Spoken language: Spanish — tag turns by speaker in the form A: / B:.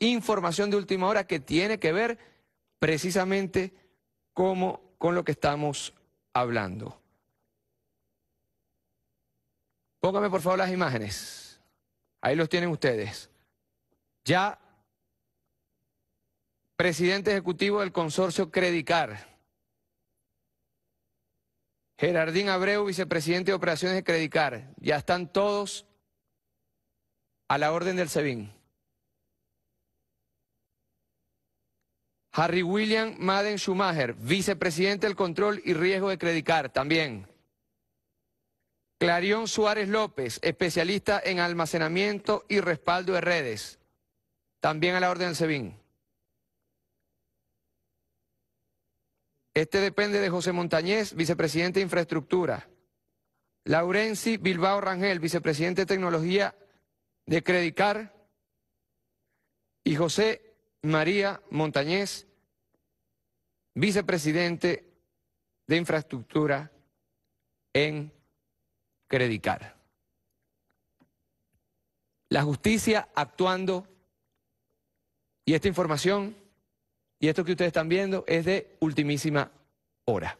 A: información de última hora que tiene que ver precisamente como, con lo que estamos hablando. Póngame por favor las imágenes. Ahí los tienen ustedes. Ya presidente ejecutivo del consorcio Credicar. Gerardín Abreu, vicepresidente de operaciones de Credicar. Ya están todos a la orden del SEBIN. Harry William Madden Schumacher, vicepresidente del Control y Riesgo de Credicar, también. Clarion Suárez López, especialista en almacenamiento y respaldo de redes, también a la orden del SEBIN. Este depende de José Montañez, vicepresidente de Infraestructura. Laurenci Bilbao Rangel, vicepresidente de Tecnología de Credicar. Y José María Montañez, vicepresidente de infraestructura en Credicar. La justicia actuando, y esta información y esto que ustedes están viendo es de ultimísima hora.